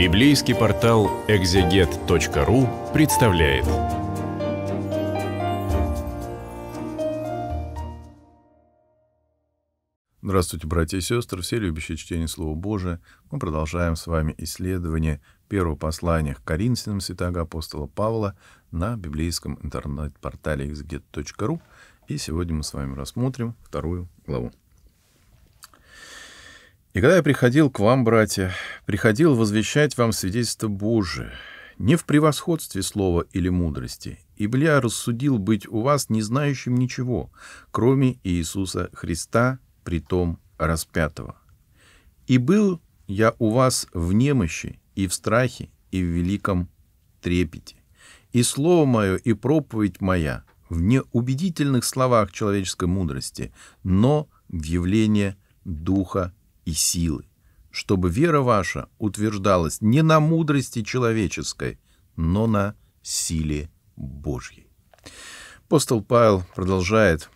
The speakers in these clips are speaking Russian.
Библейский портал экзегет.ру представляет. Здравствуйте, братья и сестры, все любящие чтение Слова Божия. Мы продолжаем с вами исследование первого послания к Коринфянам святого апостола Павла на библейском интернет-портале exeget.ru. И сегодня мы с вами рассмотрим вторую главу. И когда я приходил к вам, братья, приходил возвещать вам свидетельство Божие, не в превосходстве слова или мудрости, ибо я рассудил быть у вас не знающим ничего, кроме Иисуса Христа, притом распятого. И был я у вас в немощи и в страхе и в великом трепете. И слово мое, и проповедь моя в неубедительных словах человеческой мудрости, но в явление Духа и силы, чтобы вера ваша утверждалась не на мудрости человеческой, но на силе Божьей. Постол Павел продолжает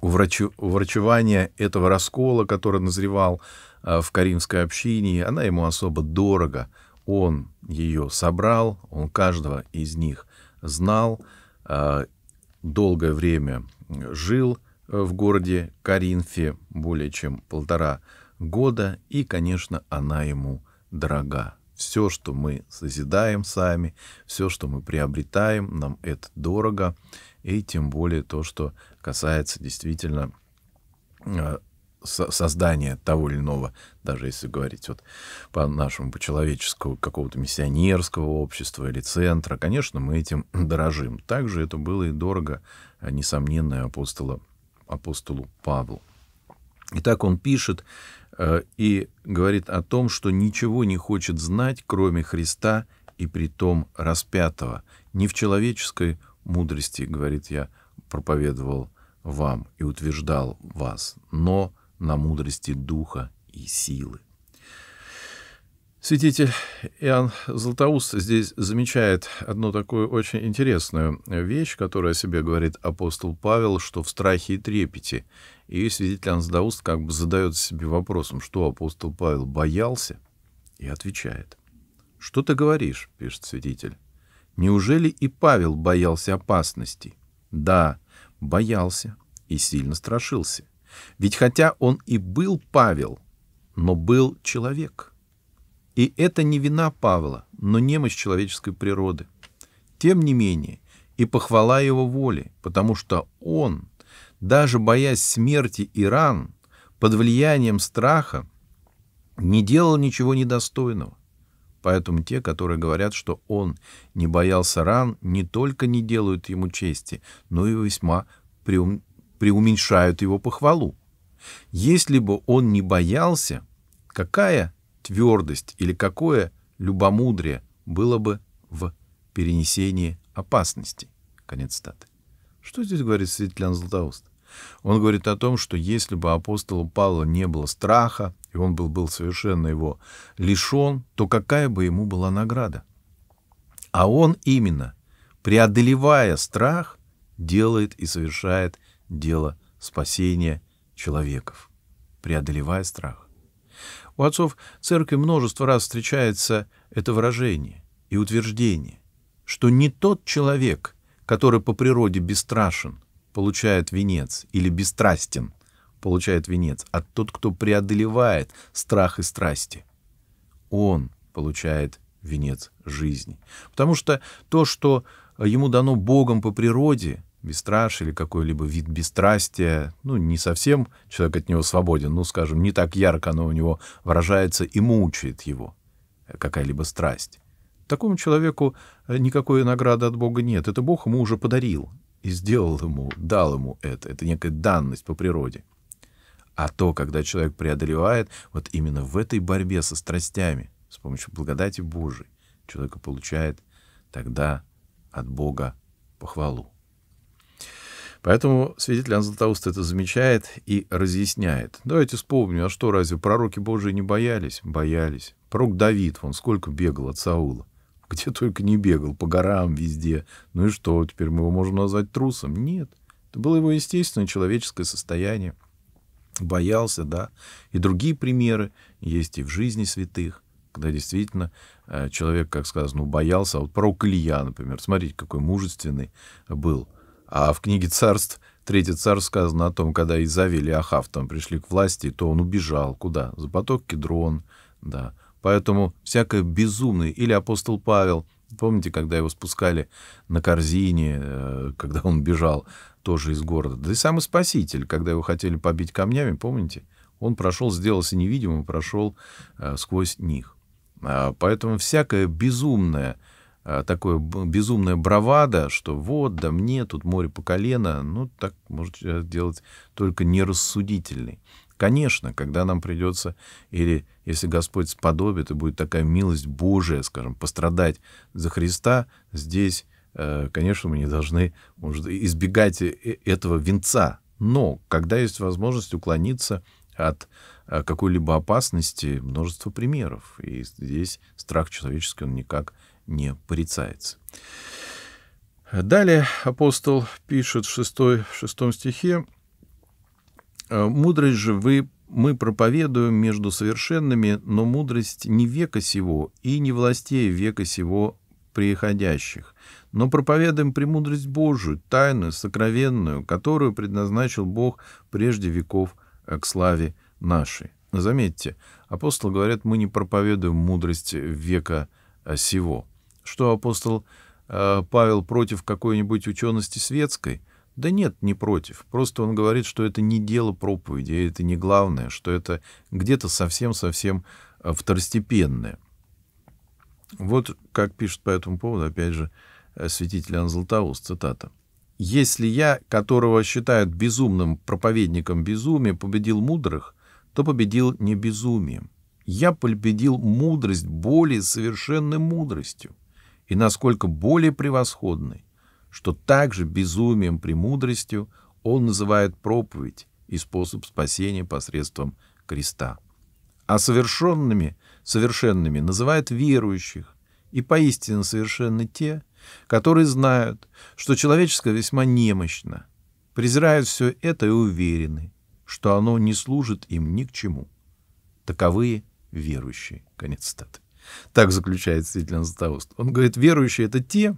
уврачу, уврачевание этого раскола, который назревал а, в Каримской общине, она ему особо дорого. Он ее собрал, он каждого из них знал, а, долгое время жил э, в городе Каринфе, более чем полтора года, и, конечно, она ему дорога. Все, что мы созидаем сами, все, что мы приобретаем, нам это дорого, и тем более то, что касается действительно э, создания того или иного, даже если говорить вот по нашему, по человеческому, какого-то миссионерского общества или центра, конечно, мы этим дорожим. Также это было и дорого, а, несомненно, апостолу апостолу Павлу. Итак, он пишет, Э, и говорит о том, что ничего не хочет знать, кроме Христа и притом распятого. Не в человеческой мудрости, говорит я, проповедовал вам и утверждал вас, но на мудрости духа и силы. Святитель Иоанн Златоуст здесь замечает одну такую очень интересную вещь, которая о себе говорит апостол Павел, что в страхе и трепете. И святитель Иоанн Златоуст как бы задает себе вопросом, что апостол Павел боялся, и отвечает. «Что ты говоришь?» — пишет святитель. «Неужели и Павел боялся опасности? «Да, боялся и сильно страшился. Ведь хотя он и был Павел, но был человек». И это не вина Павла, но немощь человеческой природы. Тем не менее, и похвала его воли, потому что он, даже боясь смерти и ран, под влиянием страха, не делал ничего недостойного. Поэтому те, которые говорят, что он не боялся ран, не только не делают ему чести, но и весьма преум... преуменьшают его похвалу. Если бы он не боялся, какая твердость или какое любомудрие было бы в перенесении опасности. Конец статы. Что здесь говорит святитель Златоуст? Он говорит о том, что если бы апостола Павла не было страха, и он был, был совершенно его лишен, то какая бы ему была награда? А он именно, преодолевая страх, делает и совершает дело спасения человеков, преодолевая страх. У отцов церкви множество раз встречается это выражение и утверждение, что не тот человек, который по природе бесстрашен, получает венец, или бесстрастен, получает венец, а тот, кто преодолевает страх и страсти, он получает венец жизни. Потому что то, что ему дано Богом по природе, бесстраж или какой-либо вид бесстрастия, ну, не совсем человек от него свободен, ну, скажем, не так ярко оно у него выражается и мучает его э, какая-либо страсть. Такому человеку э, никакой награды от Бога нет. Это Бог ему уже подарил и сделал ему, дал ему это. Это некая данность по природе. А то, когда человек преодолевает, вот именно в этой борьбе со страстями, с помощью благодати Божией, человек получает тогда от Бога похвалу. Поэтому свидетель Иоанн Златоуст это замечает и разъясняет. Давайте вспомним, а что разве пророки Божии не боялись? Боялись. Пророк Давид, он сколько бегал от Саула. Где только не бегал, по горам, везде. Ну и что, теперь мы его можем назвать трусом? Нет. Это было его естественное человеческое состояние. Боялся, да. И другие примеры есть и в жизни святых когда действительно э, человек, как сказано, ну, боялся. А вот пророк Илья, например, смотрите, какой мужественный был – а в книге «Царств» Третий царь сказано о том, когда Изавель и Ахав там пришли к власти, то он убежал. Куда? За поток Кедрон. Да. Поэтому всякое безумное. Или апостол Павел. Помните, когда его спускали на корзине, э, когда он бежал тоже из города? Да и самый Спаситель, когда его хотели побить камнями, помните? Он прошел, сделался невидимым, прошел э, сквозь них. А, поэтому всякое безумное — Э, такое безумная бравада, что вот, да мне, тут море по колено, ну, так может человек делать только нерассудительный. Конечно, когда нам придется, или если Господь сподобит, и будет такая милость Божия, скажем, пострадать за Христа, здесь, э, конечно, мы не должны может, избегать э, этого венца. Но когда есть возможность уклониться от какой-либо опасности, множество примеров. И здесь страх человеческий, он никак не не порицается. Далее апостол пишет в, 6, в 6 стихе, «Э, «Мудрость же вы мы проповедуем между совершенными, но мудрость не века сего и не властей века сего приходящих, но проповедуем премудрость Божию, тайную, сокровенную, которую предназначил Бог прежде веков э, к славе нашей». Заметьте, апостол говорит: мы не проповедуем мудрость века э, сего – что апостол э, Павел против какой-нибудь учености светской. Да нет, не против. Просто он говорит, что это не дело проповеди, это не главное, что это где-то совсем-совсем э, второстепенное. Вот как пишет по этому поводу, опять же, э, святитель Иоанн Златоуст, цитата. «Если я, которого считают безумным проповедником безумия, победил мудрых, то победил не безумием. Я победил мудрость более совершенной мудростью и насколько более превосходной, что также безумием премудростью он называет проповедь и способ спасения посредством креста. А совершенными, совершенными называет верующих, и поистине совершенны те, которые знают, что человеческое весьма немощно, презирают все это и уверены, что оно не служит им ни к чему. Таковые верующие. Конец статы. Так заключается действительно Златоуст. Он говорит, верующие — это те,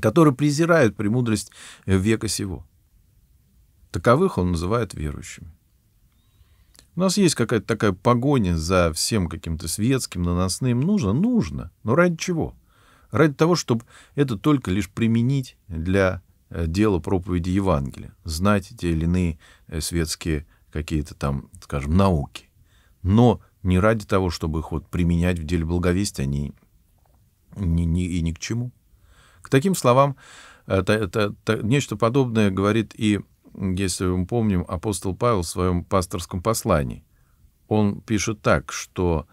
которые презирают премудрость века сего. Таковых он называет верующими. У нас есть какая-то такая погоня за всем каким-то светским, наносным. Нужно? Нужно. Но ради чего? Ради того, чтобы это только лишь применить для э, дела проповеди Евангелия. Знать те или иные э, светские какие-то там, скажем, науки. Но не ради того, чтобы их вот применять в деле благовестия, они ни, ни, и ни к чему. К таким словам, это, это, это, нечто подобное говорит и, если мы помним, апостол Павел в своем пасторском послании. Он пишет так, что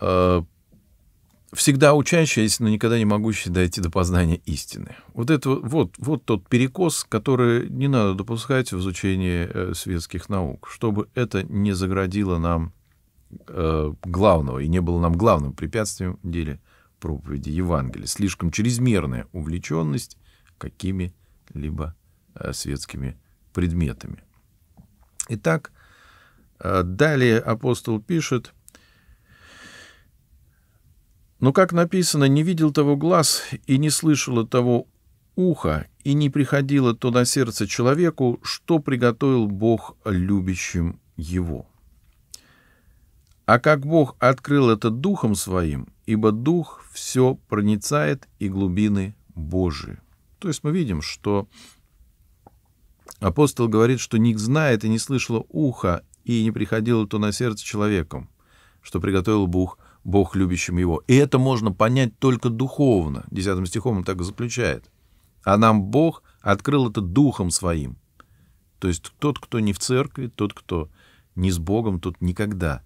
э, всегда учащаяся, но никогда не могущая дойти до познания истины. Вот это вот, вот тот перекос, который не надо допускать в изучении э, светских наук, чтобы это не заградило нам э, главного и не было нам главным препятствием в деле проповеди Евангелия. Слишком чрезмерная увлеченность какими-либо э, светскими предметами. Итак, э, далее апостол пишет — но, как написано, не видел того глаз и не слышало того уха, и не приходило то на сердце человеку, что приготовил Бог любящим его. А как Бог открыл это духом своим, ибо дух все проницает и глубины Божии. То есть мы видим, что апостол говорит, что не знает и не слышало уха, и не приходило то на сердце человеком, что приготовил Бог Бог любящим его. И это можно понять только духовно. Десятым стихом он так и заключает. А нам Бог открыл это духом своим. То есть тот, кто не в церкви, тот, кто не с Богом, тот никогда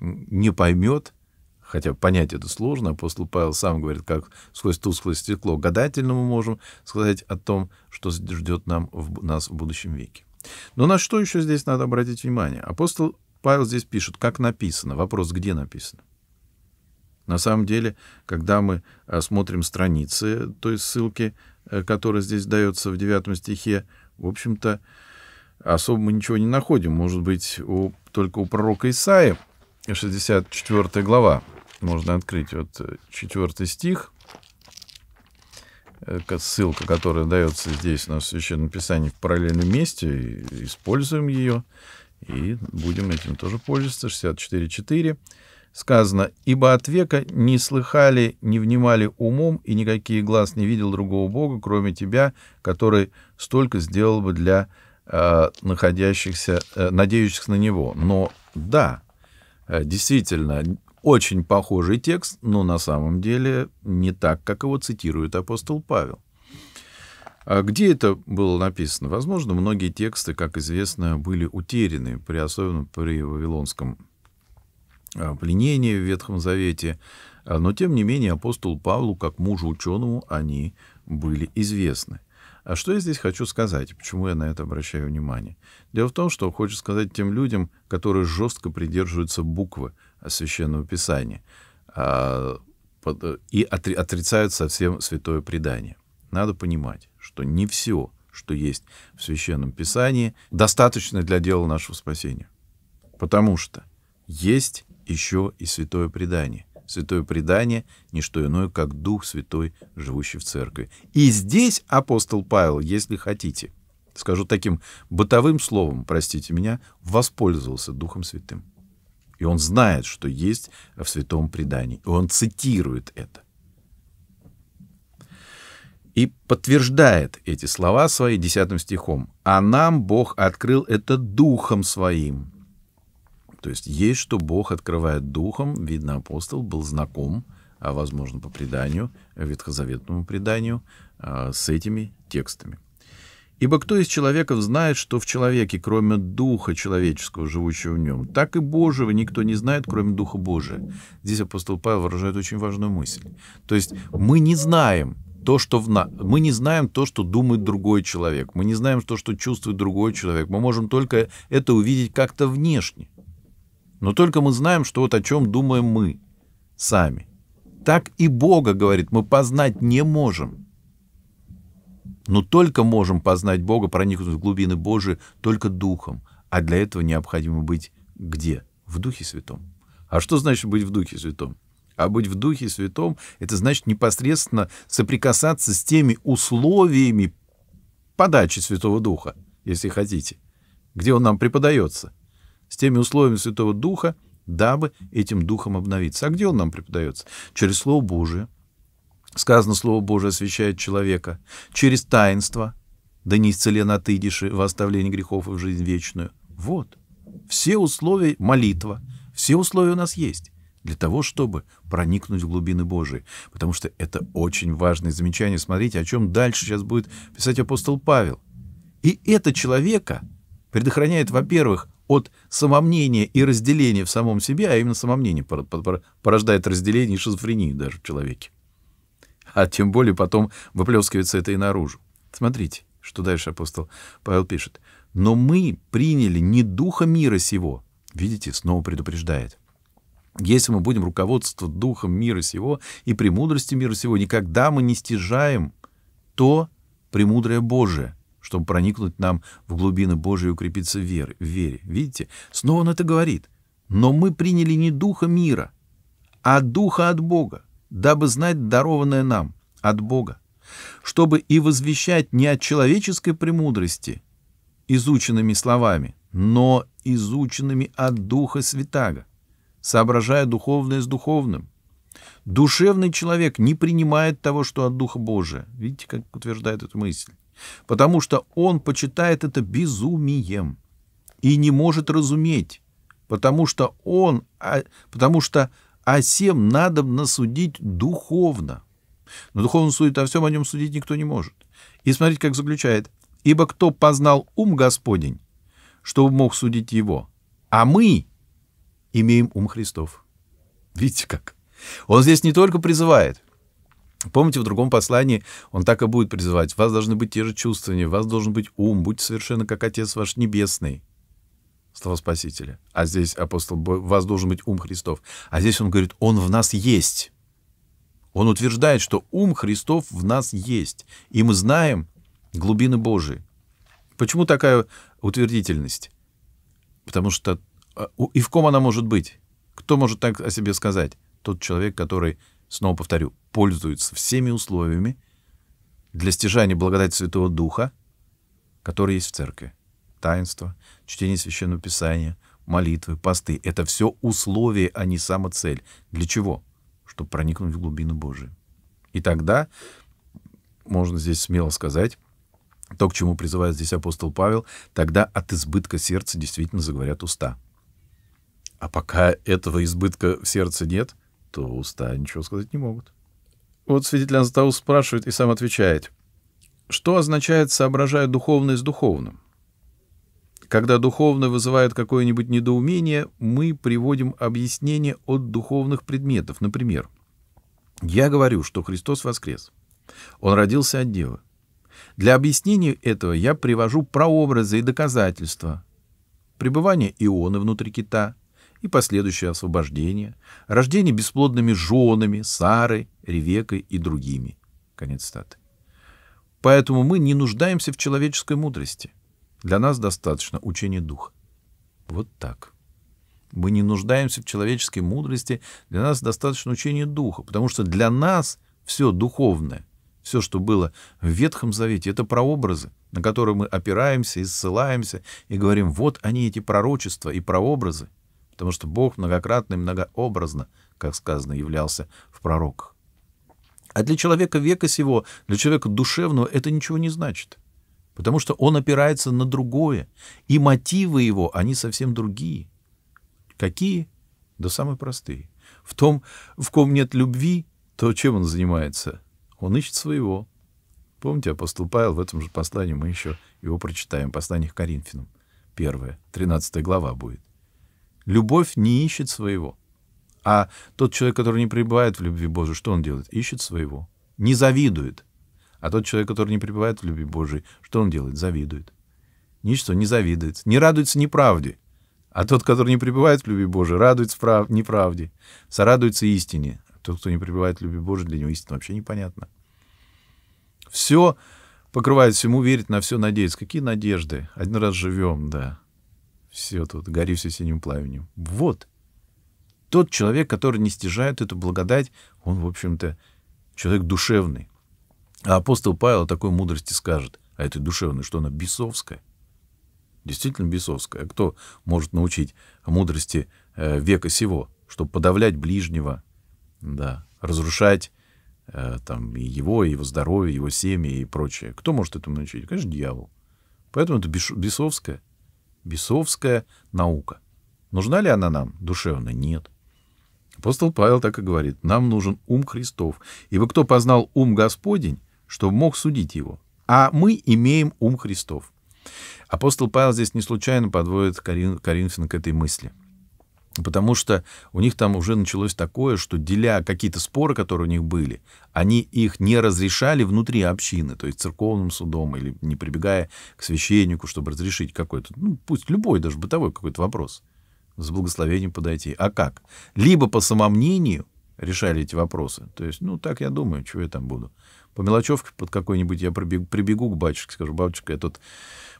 не поймет, хотя понять это сложно, апостол Павел сам говорит, как сквозь тусклое стекло, гадательно мы можем сказать о том, что ждет нам в, нас в будущем веке. Но на что еще здесь надо обратить внимание? Апостол Павел здесь пишет, как написано, вопрос, где написано. На самом деле, когда мы э, смотрим страницы той ссылки, э, которая здесь дается в девятом стихе, в общем-то, особо мы ничего не находим. Может быть, у, только у пророка Исаия, 64 глава, можно открыть вот э, четвертый стих, ссылка, которая дается здесь на Священном Писании в параллельном месте, используем ее и будем этим тоже пользоваться. 64.4 сказано, «Ибо от века не слыхали, не внимали умом, и никакие глаз не видел другого Бога, кроме тебя, который столько сделал бы для э, находящихся, э, надеющихся на него». Но да, э, действительно, очень похожий текст, но на самом деле не так, как его цитирует апостол Павел. А где это было написано? Возможно, многие тексты, как известно, были утеряны, при, особенно при Вавилонском Пленение э, в Ветхом Завете. Э, но, тем не менее, апостолу Павлу, как мужу ученому, они были известны. А что я здесь хочу сказать? Почему я на это обращаю внимание? Дело в том, что хочу сказать тем людям, которые жестко придерживаются буквы э, Священного Писания а, и отрицают совсем святое предание. Надо понимать, что не все, что есть в Священном Писании, достаточно для дела нашего спасения. Потому что есть еще и святое предание. Святое предание — не что иное, как Дух Святой, живущий в церкви. И здесь апостол Павел, если хотите, скажу таким бытовым словом, простите меня, воспользовался Духом Святым. И он знает, что есть в святом предании. И он цитирует это. И подтверждает эти слова свои десятым стихом. «А нам Бог открыл это духом своим, то есть есть, что Бог открывает духом. Видно, апостол был знаком, а возможно, по преданию, ветхозаветному преданию, а, с этими текстами. Ибо кто из человеков знает, что в человеке, кроме духа человеческого, живущего в нем, так и Божьего никто не знает, кроме духа Божия. Здесь апостол Павел выражает очень важную мысль. То есть мы не знаем то, что в на... мы не знаем то, что думает другой человек, мы не знаем то, что чувствует другой человек, мы можем только это увидеть как-то внешне. Но только мы знаем, что вот о чем думаем мы сами. Так и Бога, говорит, мы познать не можем. Но только можем познать Бога, проникнуть в глубины Божии только Духом. А для этого необходимо быть где? В Духе Святом. А что значит быть в Духе Святом? А быть в Духе Святом — это значит непосредственно соприкасаться с теми условиями подачи Святого Духа, если хотите, где он нам преподается — с теми условиями Святого Духа, дабы этим Духом обновиться. А где он нам преподается? Через Слово Божие. Сказано, Слово Божие освещает человека. Через таинство. Да не исцелен от во оставлении грехов и в жизнь вечную. Вот. Все условия молитва, все условия у нас есть для того, чтобы проникнуть в глубины Божии. Потому что это очень важное замечание. Смотрите, о чем дальше сейчас будет писать апостол Павел. И это человека предохраняет, во-первых, от самомнения и разделения в самом себе, а именно самомнение порождает разделение и шизофрению даже в человеке. А тем более потом выплескивается это и наружу. Смотрите, что дальше апостол Павел пишет. «Но мы приняли не духа мира сего». Видите, снова предупреждает. Если мы будем руководствовать духом мира сего и премудростью мира сего, никогда мы не стяжаем то премудрое Божие — чтобы проникнуть нам в глубины Божьей и укрепиться в вере. В вере. Видите? Снова он это говорит. Но мы приняли не духа мира, а духа от Бога, дабы знать дарованное нам от Бога, чтобы и возвещать не от человеческой премудрости, изученными словами, но изученными от Духа Святаго, соображая духовное с духовным. Душевный человек не принимает того, что от Духа Божия. Видите, как утверждает эту мысль потому что он почитает это безумием и не может разуметь, потому что он, а, потому что о всем надо насудить духовно. Но духовно судит о всем, о нем судить никто не может. И смотрите, как заключает. «Ибо кто познал ум Господень, чтобы мог судить его, а мы имеем ум Христов». Видите как? Он здесь не только призывает, Помните, в другом послании он так и будет призывать. вас должны быть те же чувствования, у вас должен быть ум, будьте совершенно как Отец ваш Небесный. Слова Спасителя. А здесь апостол, в вас должен быть ум Христов. А здесь он говорит, он в нас есть. Он утверждает, что ум Христов в нас есть. И мы знаем глубины Божии. Почему такая утвердительность? Потому что а, и в ком она может быть? Кто может так о себе сказать? Тот человек, который снова повторю, пользуются всеми условиями для стяжания благодати Святого Духа, который есть в церкви. Таинство, чтение Священного Писания, молитвы, посты — это все условия, а не сама цель. Для чего? Чтобы проникнуть в глубину Божию. И тогда, можно здесь смело сказать, то, к чему призывает здесь апостол Павел, тогда от избытка сердца действительно заговорят уста. А пока этого избытка в сердце нет, то уста ничего сказать не могут. Вот свидетель Анзатаус спрашивает и сам отвечает. Что означает «соображая духовное с духовным»? Когда духовное вызывает какое-нибудь недоумение, мы приводим объяснение от духовных предметов. Например, я говорю, что Христос воскрес. Он родился от Девы. Для объяснения этого я привожу прообразы и доказательства. Пребывание Ионы внутри кита — и последующее освобождение, рождение бесплодными женами, Сарой, Ревекой и другими. Конец статы. Поэтому мы не нуждаемся в человеческой мудрости. Для нас достаточно учения духа. Вот так. Мы не нуждаемся в человеческой мудрости, для нас достаточно учения духа, потому что для нас все духовное, все, что было в Ветхом Завете, это прообразы, на которые мы опираемся и ссылаемся, и говорим, вот они, эти пророчества и прообразы, потому что Бог многократно и многообразно, как сказано, являлся в пророках. А для человека века сего, для человека душевного это ничего не значит, потому что он опирается на другое, и мотивы его, они совсем другие. Какие? Да самые простые. В том, в ком нет любви, то чем он занимается? Он ищет своего. Помните, апостол Павел в этом же послании, мы еще его прочитаем, послание к Коринфянам, первое, 13 глава будет. Любовь не ищет своего. А тот человек, который не пребывает в любви Божией, что он делает? Ищет своего. Не завидует. А тот человек, который не пребывает в любви Божией, что он делает? Завидует. Ничто не завидует. Не радуется неправде. А тот, который не пребывает в любви Божией, радуется прав... неправде. Сорадуется истине. А тот, кто не пребывает в любви Божией, для него истина вообще непонятна. Все покрывает всему, верит на все, надеется. Какие надежды? Один раз живем, да все тут, горю все синим пламенем. Вот. Тот человек, который не стяжает эту благодать, он, в общем-то, человек душевный. А апостол Павел о такой мудрости скажет, а этой душевной, что она бесовская. Действительно бесовская. а Кто может научить мудрости э, века сего, чтобы подавлять ближнего, да, разрушать э, там и его, и его здоровье, его семьи и прочее. Кто может этому научить? Конечно, дьявол. Поэтому это бесовская бесовская наука. Нужна ли она нам душевно? Нет. Апостол Павел так и говорит, нам нужен ум Христов, ибо кто познал ум Господень, чтобы мог судить его, а мы имеем ум Христов. Апостол Павел здесь не случайно подводит Корин, Коринфян к этой мысли. Потому что у них там уже началось такое, что деля какие-то споры, которые у них были, они их не разрешали внутри общины, то есть церковным судом или не прибегая к священнику, чтобы разрешить какой-то, ну пусть любой, даже бытовой какой-то вопрос, с благословением подойти. А как? Либо по самомнению решали эти вопросы. То есть, ну так я думаю, чего я там буду. По мелочевке под какой-нибудь я прибегу, прибегу к батюшке, скажу, бабушка, я тут,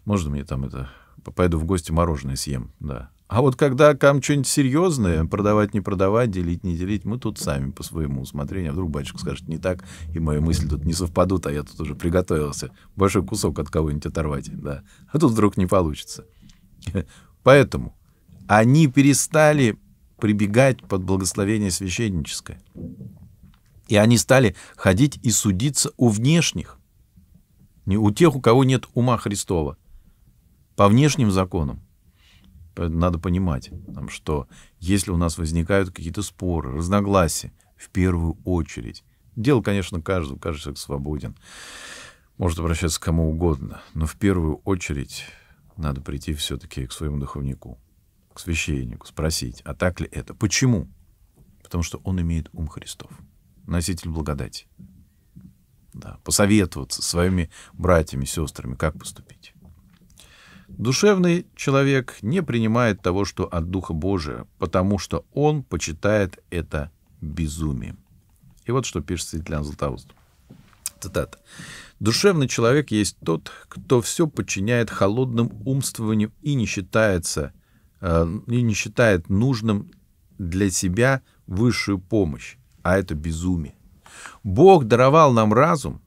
можно мне там это, пойду в гости мороженое съем, да. А вот когда кам что-нибудь серьезное, продавать не продавать, делить не делить, мы тут сами по своему усмотрению. А вдруг батюшка скажет не так, и мои мысли тут не совпадут, а я тут уже приготовился большой кусок от кого-нибудь оторвать. Да. А тут вдруг не получится. Поэтому они перестали прибегать под благословение священническое. И они стали ходить и судиться у внешних, не у тех, у кого нет ума Христова, по внешним законам надо понимать, что если у нас возникают какие-то споры, разногласия, в первую очередь, дело, конечно, каждого, каждый человек свободен, может обращаться к кому угодно, но в первую очередь надо прийти все-таки к своему духовнику, к священнику, спросить, а так ли это, почему? Потому что он имеет ум Христов, носитель благодати. Да, посоветоваться своими братьями, сестрами, как поступить. Душевный человек не принимает того, что от Духа Божия, потому что он почитает это безумием. И вот что пишет Светлана Златоуст. Цитата. «Душевный человек есть тот, кто все подчиняет холодным умствованию и не считается, э, и не считает нужным для себя высшую помощь, а это безумие. Бог даровал нам разум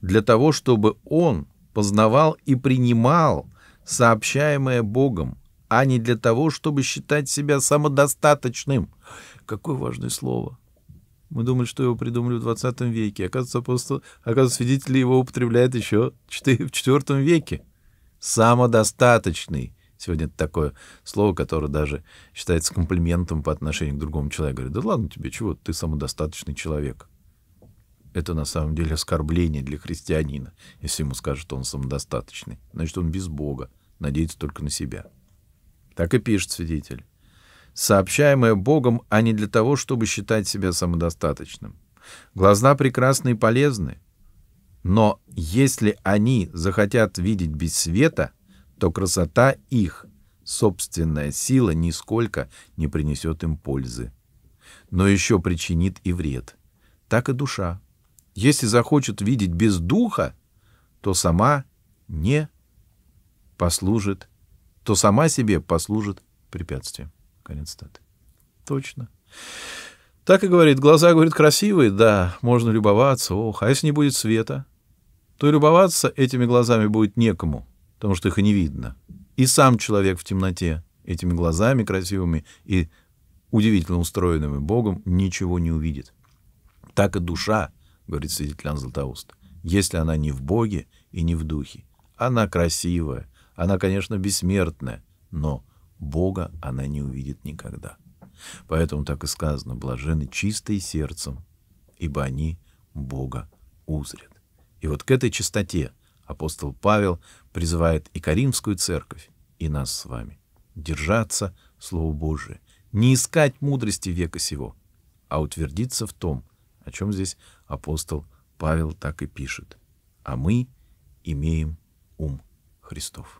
для того, чтобы он познавал и принимал – сообщаемое Богом, а не для того, чтобы считать себя самодостаточным. Какое важное слово. Мы думали, что его придумали в 20 веке. Оказывается, апостол, оказывается, свидетели его употребляют еще в 4 веке. Самодостаточный. Сегодня это такое слово, которое даже считается комплиментом по отношению к другому человеку. Говорит, да ладно тебе, чего, ты самодостаточный человек. Это на самом деле оскорбление для христианина, если ему скажут, что он самодостаточный. Значит, он без Бога надеяться только на себя. Так и пишет свидетель. Сообщаемое Богом, а не для того, чтобы считать себя самодостаточным. Глаза прекрасны и полезны, но если они захотят видеть без света, то красота их, собственная сила, нисколько не принесет им пользы, но еще причинит и вред. Так и душа. Если захочет видеть без духа, то сама не послужит, то сама себе послужит препятствием. Конец статы. Точно. Так и говорит, глаза, говорит, красивые, да, можно любоваться, ох, а если не будет света, то любоваться этими глазами будет некому, потому что их и не видно. И сам человек в темноте этими глазами красивыми и удивительно устроенными Богом ничего не увидит. Так и душа, говорит свидетель Златоуст, если она не в Боге и не в Духе, она красивая, она, конечно, бессмертная, но Бога она не увидит никогда. Поэтому так и сказано, блажены чистые сердцем, ибо они Бога узрят. И вот к этой чистоте апостол Павел призывает и Каримскую церковь, и нас с вами держаться Слову Божие, не искать мудрости века сего, а утвердиться в том, о чем здесь апостол Павел так и пишет. А мы имеем ум Христов.